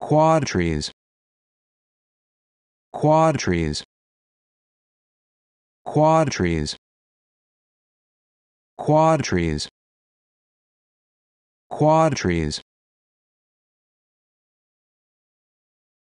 trees. Quad trees. Quad trees.